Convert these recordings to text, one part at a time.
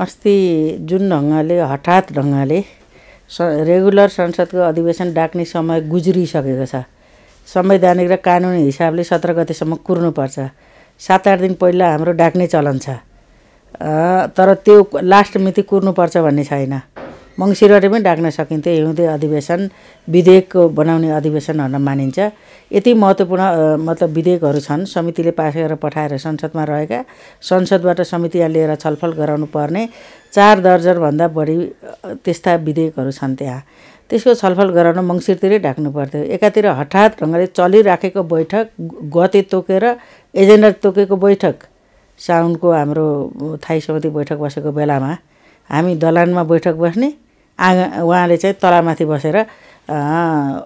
अस्ति जुन ढङ्गले हठात ढङ्गले स रेगुलर संसदको अधिवेशन डाक्ने समय गुज्रिसकेको छ संवैधानिक र कानुनी हिसाबले सत्र गतेसम्म कुर्नुपर्छ सात आठ दिन पहिला हाम्रो डाक्ने चलन छ तर त्यो लास्ट मिति कुर्नुपर्छ भन्ने छैन मङ्सिरबाट पनि डाक्न सकिन्थ्यो हिउँदे अधिवेशन विधेयक बनाउने अधिवेशन भनेर मानिन्छ यति महत्त्वपूर्ण मतलब विधेयकहरू छन् समितिले पास गरेर पठाएर संसदमा रहेका संसदबाट समिति लिएर छलफल गराउनु पर्ने चार दर्जनभन्दा बढी त्यस्ता विधेयकहरू छन् त्यहाँ त्यसको छलफल गराउन मङ्सिरतिरै ढाक्नु पर्थ्यो एकातिर हठात ढङ्गले चलिराखेको बैठक गते तोकेर एजेन्डा तोकेको बैठक साउनको हाम्रो थाई समिति बैठक बसेको बेलामा हामी दलानमा बैठक बस्ने आगा उहाँले चाहिँ तलामाथि बसेर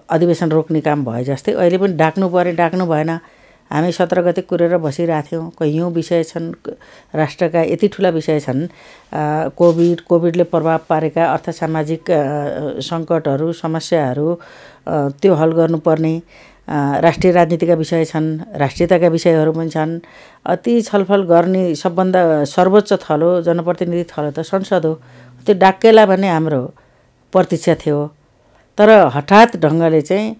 अधिवेशन रोक्ने काम भयो जस्तै अहिले पनि डाक्नु पऱ्यो डाक्नु भएन हामी सत्र गते कुरेर बसिरहेको थियौँ कोही विषय छन् राष्ट्रका यति ठुला विषय छन् कोभिड कोभिडले प्रभाव पारेका अर्थ सामाजिक सङ्कटहरू समस्याहरू त्यो हल गर्नुपर्ने राष्ट्रिय राजनीतिका विषय छन् राष्ट्रियताका विषयहरू पनि छन् ती छलफल गर्ने सबभन्दा सर्वोच्च थल हो जनप्रतिनिधि थलो त संसद हो त्यो डाकेला भने हाम्रो प्रतीक्षा थियो तर हठात ढङ्गले चाहिँ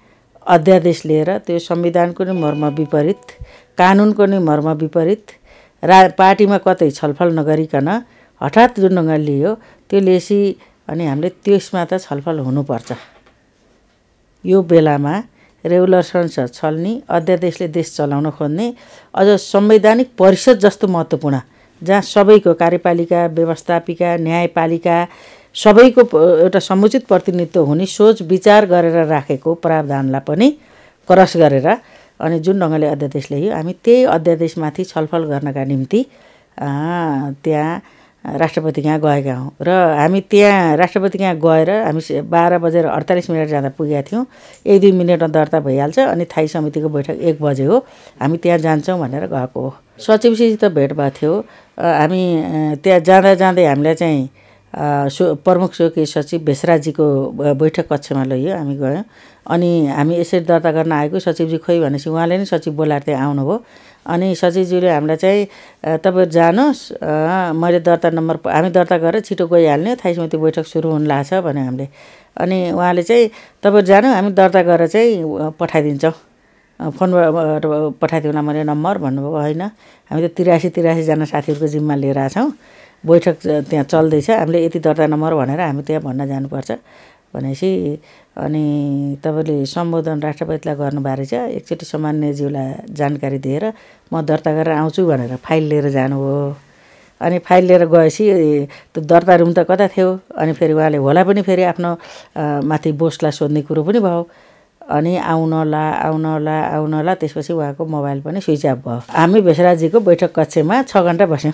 अध्यादेश लिएर त्यो संविधानको नै मर्म विपरीत कानुनको नै मर्म विपरीत रा पार्टीमा कतै छलफल नगरिकन हठात जुन ढङ्गले लियो त्यो लेसी अनि हामीले त्यसमा त छलफल हुनुपर्छ यो बेलामा रेगुलर संसद छल्ने अध्यादेशले देश चलाउन खोज्ने अझ संवैधानिक परिषद जस्तो महत्त्वपूर्ण जहाँ सबैको कार्यपालिका व्यवस्थापिका न्यायपालिका सबैको एउटा समुचित प्रतिनिधित्व हुने सोच विचार गरेर राखेको प्रावधानलाई पनि क्रस गरेर अनि जुन ढङ्गले अध्यादेश ल्यायो हामी त्यही अध्यादेशमाथि छलफल गर्नका निम्ति त्यहाँ राष्ट्रपति कहाँ गएका हौँ र हामी त्यहाँ राष्ट्रपति कहाँ गएर हामी बाह्र बजेर अडतालिस मिनट जाँदा पुगेका थियौँ एक दुई मिनटमा दर्ता भइहाल्छ अनि थाई समितिको बैठक एक बजे हो हामी त्यहाँ जान्छौँ भनेर गएको हो सचिवसित भेट भएको थियो हामी त्यहाँ जाँदा जाँदै हामीलाई चाहिँ सो प्रमुख स्वकीय सचिव भेषराजीको बैठक कक्षमा लगियो हामी गयौँ अनि हामी यसरी दर्ता गर्न आएको सचिवजी खोइ भनेपछि उहाँले नै सचिव बोलाएर त्यहाँ आउनुभयो अनि सचिवजीले हामीलाई चाहिँ तपाईँ जानुहोस् मैले दर्ता नम्बर हामी दर्ता गरेर छिटो गइहाल्ने थाइसम्म त्यो बैठक सुरु हुन लाग्छ भने हामीले अनि उहाँले चाहिँ तपाईँ जानु हामी दर्ता गरेर चाहिँ पठाइदिन्छौँ फोन पठाइदिउँ न मैले नम्बर भन्नुभएको होइन हामी त तिरासी तिरासीजना साथीहरूको जिम्मा लिएर आएछौँ बैठक त्यहाँ चल्दैछ हामीले यति दर्ता नम्बर भनेर हामी त्यहाँ भन्न जानुपर्छ भनेपछि अनि तपाईँले सम्बोधन राष्ट्रपतिलाई गर्नुभएको रहेछ एकचोटि सामान्यज्यूलाई जानकारी दिएर म दर्ता गरेर आउँछु भनेर फाइल लिएर जानुभयो अनि फाइल लिएर गएपछि त्यो दर्ता रुम त कता थियो अनि फेरि उहाँले होला पनि फेरि आफ्नो माथि बोसलाई सोध्ने कुरो पनि भयो अनि आउन आउनला आउन त्यसपछि उहाँको मोबाइल पनि स्विच अफ भयो हामी भेषराजीको बैठक कक्षमा छ घन्टा बस्यौँ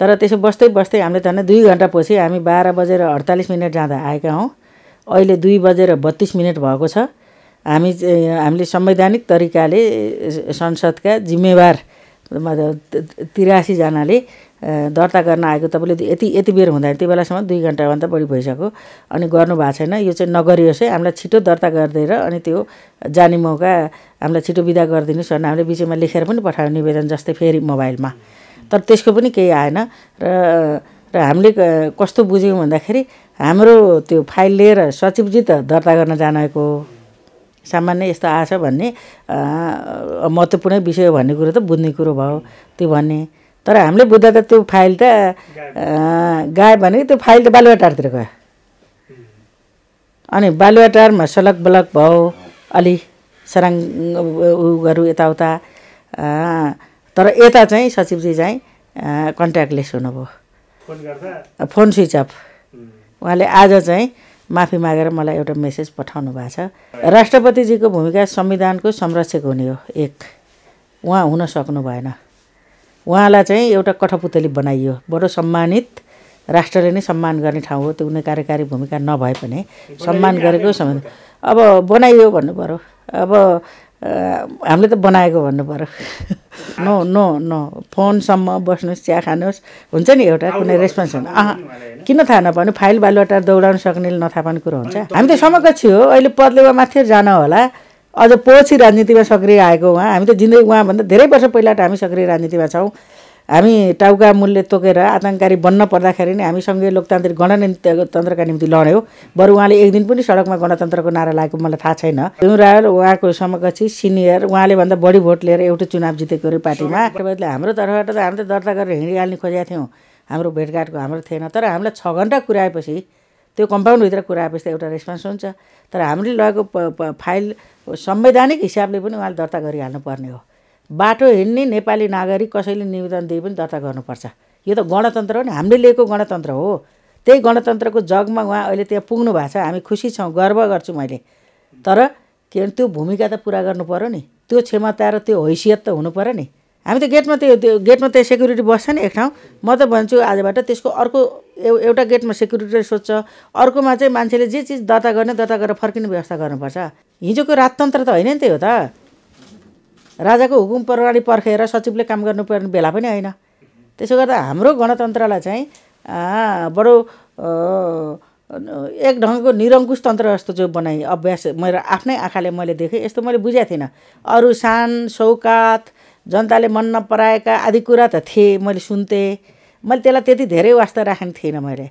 तर त्यसो बस्दै बस्दै हामीले झन् दुई घन्टा पछि हामी बाह्र बजेर अडतालिस मिनट जाँदा आएका हौँ अहिले दुई बजेर बत्तिस मिनट भएको छ हामी हामीले संवैधानिक तरिकाले संसदका जिम्मेवार तिरासीजनाले दर्ता गर्न आएको तपाईँले यति यति बेर हुँदैन त्यो बेलासम्म दुई घन्टाभन्दा बढी भइसक्यो अनि गर्नुभएको छैन यो चाहिँ नगरियोस् है हामीलाई छिटो दर्ता गरिदिएर अनि त्यो जाने मौका हामीलाई छिटो विदा गरिदिनुहोस् भनेर हामीले बिचमा लेखेर पनि पठायो निवेदन जस्तै फेरि मोबाइलमा तर त्यसको पनि केही आएन र र हामीले कस्तो बुझ्यौँ भन्दाखेरि हाम्रो त्यो फाइल लिएर सचिवजी त दर्ता गर्न जानको सामान्य यस्तो आएछ भन्ने महत्त्वपूर्ण विषय भन्ने कुरो त बुझ्ने कुरो भयो त्यो भन्ने तर हामीले बुझ्दा त त्यो फाइल त गायो भने त्यो फाइल त बालुवा बालुवाटारतिर गयो अनि बालुवा बालुवाटारमा सलक बलक भयो अलि सराङ उहरू यताउता तर यता चाहिँ सचिवजी चाहिँ कन्ट्याक्टलेस हुनुभयो फोन स्विच अफ उहाँले आज चाहिँ माफी मागेर मलाई एउटा मेसेज पठाउनु भएको छ राष्ट्रपतिजीको भूमिका संविधानको संरक्षक हुने हो एक उहाँ हुन सक्नु भएन उहाँलाई चाहिँ एउटा कठपुतली बनाइयो बडो सम्मानित राष्ट्रले नै सम्मान गर्ने ठाउँ हो त्यो कुनै कार्यकारी भूमिका नभए पनि सम्मान गरेको सम्मान अब बनाइयो भन्नु पऱ्यो अब हामीले त बनाएको भन्नु पऱ्यो नो नो नो फोनसम्म बस्नुहोस् चिया खानुहोस् हुन्छ नि एउटा कुनै रेस्पोन्स हुन्छ अह किन थाहा नपाउने फाइल बालुवाटा दौडाउनु सक्नेले नथाहा पनि कुरो हुन्छ हामी त समग्र हो अहिले पदलेमा माथि जान होला अझ पछि राजनीतिमा सक्रिय आएको उहाँ हामी त जिन्दगी उहाँभन्दा धेरै वर्ष पहिला त हामी सक्रिय राजनीतिमा छौँ हामी टाउका मूल्य तोकेर आतङ्ककारी बन्न पर्दाखेरि नै हामी सङ्घीय लोकतान्त्रिक गणतन्त्रका निम्ति लड्यौँ बरु उहाँले एक दिन पनि सडकमा गणतन्त्रको नारा लागेको मलाई थाहा छैन रायल उहाँको समकक्षी सिनियर उहाँले भन्दा बढी भोट लिएर एउटा चुनाव जितेको अरे पार्टीमा हाम्रो तर्फबाट त हामी त दर्ता गरेर हिँडिहाल्ने खोजेका थियौँ हाम्रो भेटघाटको हाम्रो थिएन तर हामीलाई छ घन्टा कुराएपछि त्यो कम्पाउन्डभित्र कुरा आएपछि त एउटा रेस्पोन्स हुन्छ तर हामीले लगेको फाइल संवैधानिक हिसाबले पनि उहाँले दर्ता गरिहाल्नु पर्ने हो बाटो हिँड्ने नेपाली नागरिक कसैले निवेदन दिए पनि दर्ता गर्नुपर्छ यो त गणतन्त्र हो नि हामीले लिएको गणतन्त्र हो त्यही गणतन्त्रको जगमा उहाँ अहिले त्यहाँ पुग्नु भएको छ हामी खुसी छौँ गर्व गर्छु मैले तर के भने त्यो भूमिका त पुरा गर्नु पऱ्यो नि त्यो क्षमता र त्यो हैसियत त हुनु पऱ्यो नि हामी त गेटमा त्यो गेटमा त सेक्युरिटी बस्छ नि एक ठाउँ म त भन्छु आजबाट त्यसको अर्को एउटा गेटमा सेक्युरिटी सोध्छ अर्कोमा चाहिँ मान्छेले जे चिज दर्ता गर्ने दर्ता गरेर फर्किने व्यवस्था गर्नुपर्छ हिजोको राजतन्त्र त होइन नि त्यही हो त राजाको हुकुम प्रणाली पर्खेर सचिवले काम गर्नुपर्ने बेला पनि होइन त्यसो गर्दा हाम्रो गणतन्त्रलाई चाहिँ बडो एक ढङ्गको निरङ्कुश तन्त्र जस्तो जो बनाएँ अभ्यास मेरो आफ्नै आँखाले मैले देखेँ यस्तो मैले बुझेको थिइनँ अरू सान सौकात जनताले मन नपराएका आदि कुरा त थिए मैले सुन्थेँ मैले त्यसलाई त्यति धेरै वास्ता राखेको थिइनँ मैले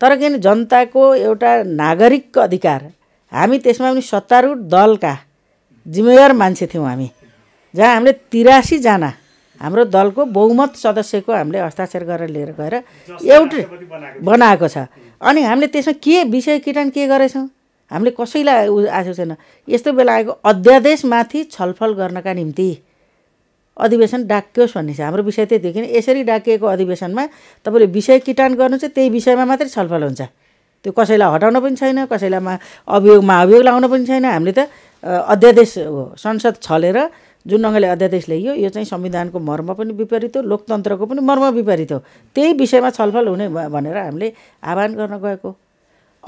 तर किन जनताको एउटा नागरिकको अधिकार हामी त्यसमा पनि सत्तारूढ दलका जिम्मेवार मान्छे थियौँ हामी जहाँ हामीले तिरासीजना हाम्रो दलको बहुमत सदस्यको हामीले हस्ताक्षर गरेर लिएर गएर एउटै बनाएको छ अनि हामीले त्यसमा के विषय किटान के गरेछौँ हामीले कसैलाई आएको छैन यस्तो बेला आएको अध्यादेशमाथि छलफल गर्नका निम्ति अधिवेशन डाकियोस् भन्ने छ हाम्रो विषय त्यही थियो किन यसरी डाकिएको अधिवेशनमा तपाईँले विषय किटान गर्नु चाहिँ त्यही विषयमा मात्रै छलफल हुन्छ त्यो कसैलाई हटाउन पनि छैन कसैलाई अभियोगमा अभियोग लाउन पनि छैन हामीले त अध्यादेश हो संसद छलेर जुन ढङ्गले अध्यादेश ल्याइयो यो चाहिँ संविधानको मर्म पनि विपरीत हो लोकतन्त्रको पनि मर्म विपरीत हो त्यही विषयमा छलफल हुने भनेर हामीले आह्वान गर्न गएको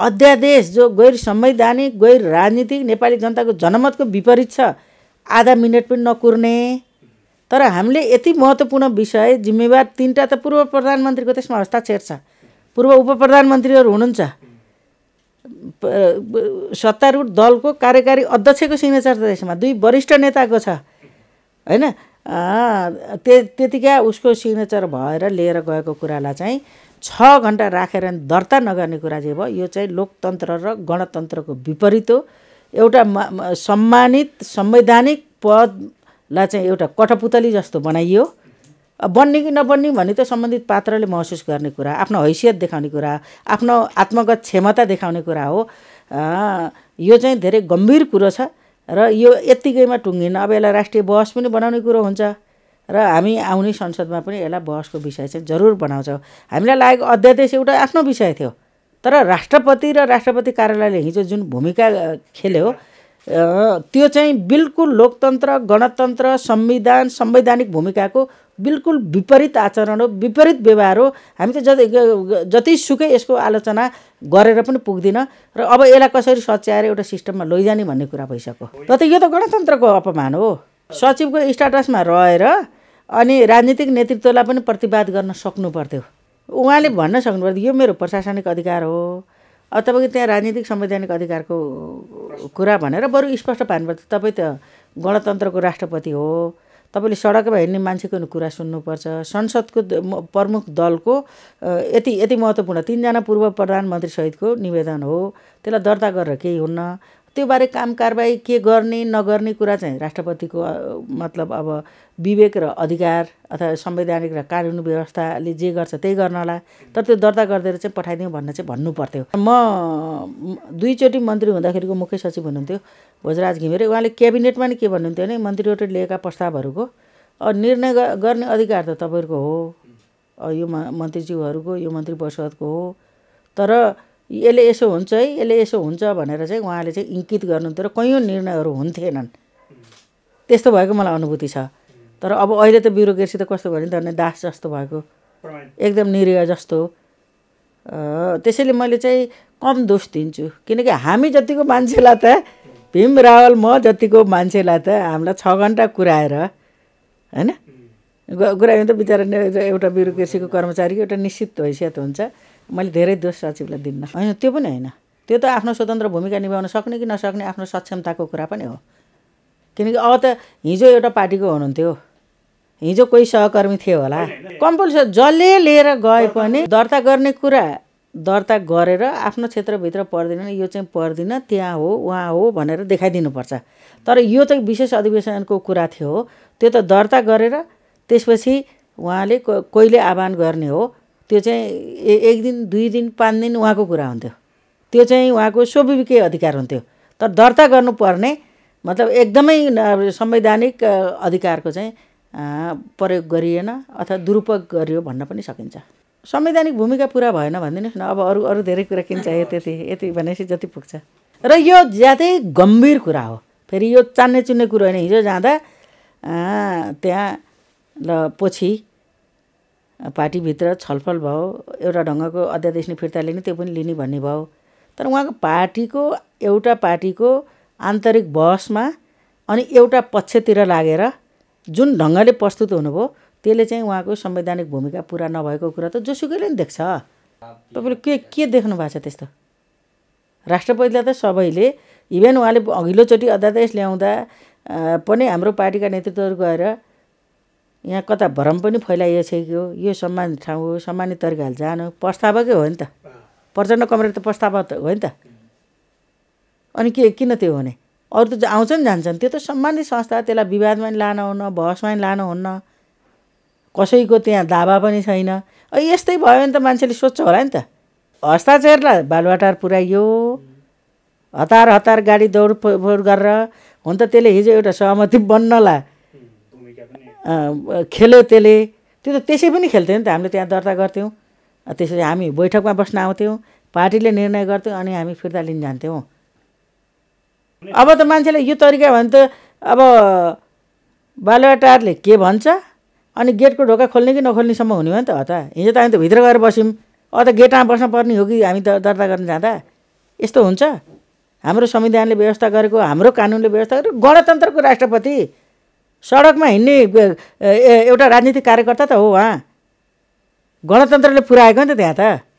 अध्यादेश जो गैर संवैधानिक गैर राजनीतिक नेपाली जनताको जनमतको विपरीत छ आधा मिनट पनि नकुर्ने तर हामीले यति महत्त्वपूर्ण विषय जिम्मेवार तिनवटा त पूर्व प्रधानमन्त्रीको त्यसमा हस्ताक्षर छ पूर्व उप प्रधानमन्त्रीहरू हुनुहुन्छ सत्तारूढ दलको कार्यकारी अध्यक्षको सिग्नेचर त त्यसमा दुई वरिष्ठ नेताको छ होइन त्य त्यतिका उसको सिग्नेचर भएर लिएर गएको कुरालाई चाहिँ छ घन्टा राखेर दर्ता नगर्ने कुरा चाहिँ भयो यो चाहिँ लोकतन्त्र र गणतन्त्रको विपरीत हो एउटा सम्मानित संवैधानिक पद लाई चाहिँ एउटा कठपुतली जस्तो बनाइयो बन्ने कि नबन्ने भन्ने त सम्बन्धित पात्रले महसुस गर्ने कुरा आफ्नो हैसियत देखाउने कुरा आफ्नो आत्मगत क्षमता देखाउने कुरा हो आ, यो चाहिँ धेरै गम्भीर कुरो छ र यो यत्तिकैमा टुङ्गिन अब यसलाई राष्ट्रिय बहस पनि बनाउने कुरो हुन्छ र हामी आउने संसदमा पनि यसलाई बहसको विषय चाहिँ जरुर बनाउँछौँ हामीलाई लागेको अध्यादेश एउटा आफ्नो विषय थियो तर राष्ट्रपति र राष्ट्रपति कार्यालयले हिजो जुन भूमिका खेल्यो त्यो चाहिँ बिल्कुल लोकतन्त्र गणतन्त्र संविधान संवैधानिक भूमिकाको बिल्कुल विपरीत आचरण हो विपरीत व्यवहार हो हामी त जति जतिसुकै यसको आलोचना गरेर पनि पुग्दिनँ र अब यसलाई कसरी सच्याएर एउटा सिस्टममा लैजाने भन्ने कुरा भइसक्यो र त यो त गणतन्त्रको अपमान हो सचिवको स्टाटसमा रहेर अनि राजनीतिक नेतृत्वलाई पनि प्रतिवाद गर्न सक्नु पर्थ्यो उहाँले भन्न सक्नु पर्थ्यो यो मेरो प्रशासनिक अधिकार हो अब तपाईँको त्यहाँ राजनीतिक संवैधानिक अधिकारको कुरा भनेर बरु स्पष्ट पार्नुपर्छ तपाईँ त गणतन्त्रको राष्ट्रपति हो तपाईँले सडकमा हिँड्ने मान्छेको कुरा सुन्नुपर्छ संसदको प्रमुख दलको यति यति महत्त्वपूर्ण तिनजना पूर्व प्रधानमन्त्री सहितको निवेदन हो त्यसलाई दर्ता गरेर केही हुन्न त्योबारे काम कारबाही के गर्ने नगर्ने कुरा चाहिँ राष्ट्रपतिको मतलब अब विवेक र अधिकार अथवा संवैधानिक र कानुन व्यवस्थाले जे गर्छ त्यही गर्नला तर त्यो दर्ता गरिदिएर चाहिँ पठाइदिउँ भन्ने चाहिँ भन्नु पर्थ्यो म दुईचोटि मन्त्री हुँदाखेरिको मुख्य सचिव हुनुहुन्थ्यो भोजराज घिमिरे उहाँले क्याबिनेटमा नि के भन्नुहुन्थ्यो भने मन्त्रीहरूले लिएका प्रस्तावहरूको निर्णय गर्ने अधिकार त तपाईँहरूको हो यो मन्त्रीज्यूहरूको यो मन्त्री परिषदको हो तर यसले यसो हुन्छ है यसले यसो हुन्छ भनेर चाहिँ उहाँले चाहिँ इङ्कित गर्नुहुन्थ्यो र कैयौँ निर्णयहरू हुन्थेनन् त्यस्तो भएको मलाई अनुभूति छ तर अब अहिले त ब्युरोक्रेसी त कस्तो भयो नि धन्य दास जस्तो भएको एकदम निरीह जस्तो त्यसैले मैले चाहिँ कम दोष दिन्छु किनकि हामी जतिको मान्छेलाई त भीम रावल म जतिको मान्छेलाई त हामीलाई छ घन्टा कुराएर होइन कुरायो त बिचरा एउटा ब्युरोक्रेसीको कर्मचारीको एउटा निश्चित हैसियत हुन्छ मैले धेरै दोष सचिवलाई दिन्न होइन त्यो पनि होइन त्यो त आफ्नो स्वतन्त्र भूमिका निभाउन सक्ने कि नसक्ने आफ्नो सक्षमताको कुरा पनि हो किनकि अब त हिजो एउटा पार्टीको हुनुहुन्थ्यो हिजो कोही सहकर्मी थियो होला कम्पलसरी जसले लिएर गए पनि दर्ता गर्ने कुरा दर्ता गरेर आफ्नो क्षेत्रभित्र पर्दैन यो चाहिँ पर्दैन त्यहाँ हो उहाँ हो भनेर देखाइदिनुपर्छ तर यो त विशेष अधिवेशनको कुरा थियो त्यो त दर्ता गरेर त्यसपछि उहाँले कहिले आह्वान गर्ने हो त्यो चाहिँ ए एक दिन दुई दिन पाँच दिन उहाँको कुरा हुन्थ्यो त्यो चाहिँ उहाँको स्वाभाविकै अधिकार हुन्थ्यो तर दर्ता गर्नुपर्ने मतलब एकदमै संवैधानिक अधिकारको चाहिँ प्रयोग गरिएन अथवा दुरुपयोग गरियो भन्न पनि सकिन्छ संवैधानिक भूमिका पुरा भएन भनिदिनुहोस् न अब अरू अरू धेरै कुरा किन्छ त्यति यति भनेपछि जति पुग्छ र यो ज्यादै गम्भीर कुरा हो फेरि यो चान्ने चुन्ने कुरो होइन हिजो जाँदा त्यहाँ ल पछि पार्टीभित्र छलफल भयो एउटा ढङ्गको अध्यादेश नै फिर्ता लिने त्यो पनि लिने भन्ने भयो तर उहाँको पार्टीको एउटा पार्टीको आन्तरिक बहसमा अनि एउटा पक्षतिर लागेर जुन ढङ्गले प्रस्तुत हुनुभयो त्यसले चाहिँ उहाँको संवैधानिक भूमिका पुरा नभएको कुरा त जोसुकैले नि देख्छ तपाईँले के के देख्नु भएको छ त्यस्तो राष्ट्रपतिलाई त सबैले इभेन उहाँले अघिल्लोचोटि अध्यादेश ल्याउँदा पनि हाम्रो पार्टीका नेतृत्वहरू गएर यहाँ कता भ्रम पनि फैलाइएको कि यो सम्मान ठाउँ हो सम्मान तरिकाले जानु प्रस्तावकै हो नि त प्रचण्ड कमरेड त त हो नि त अनि के किन त्यो हुने अरू त आउँछन् जान्छन् त्यो त सम्मानित संस्था त्यसलाई विवादमा पनि लानुहुन्न बहसमा पनि लानुहुन्न कसैको त्यहाँ दावा पनि छैन यस्तै भयो भने त मान्छेले सोध्छ होला नि त हस्ताक्षरलाई बालुवाटार पुऱ्याइयो हतार हतार गाडी दौड गरेर हुन त त्यसले हिजो एउटा सहमति बन्नला खेल्यो त्यसले त्यो त त्यसै पनि खेल्थ्यो नि त हामीले त्यहाँ दर्ता गर्थ्यौँ त्यसरी हामी बैठकमा बस्न आउँथ्यौँ पार्टीले निर्णय गर्थ्यौँ अनि हामी फिर्ता लिन जान्थ्यौँ अब त मान्छेले यो तरिका भने त अब बालुवाटारले के भन्छ अनि गेटको ढोका खोल्ने कि नखोल्नेसम्म हुने हो नि त हता हिजो त हामी त भित्र गएर बस्यौँ अब त गेटमा पर्ने हो कि हामी त दर्ता गर्न जाँदा यस्तो हुन्छ हाम्रो संविधानले व्यवस्था गरेको हाम्रो कानुनले व्यवस्था गरेको गणतन्त्रको राष्ट्रपति सडकमा हिँड्ने एउटा राजनीतिक कार्यकर्ता त हो उहाँ गणतन्त्रले पुऱ्याएको नि त त्यहाँ त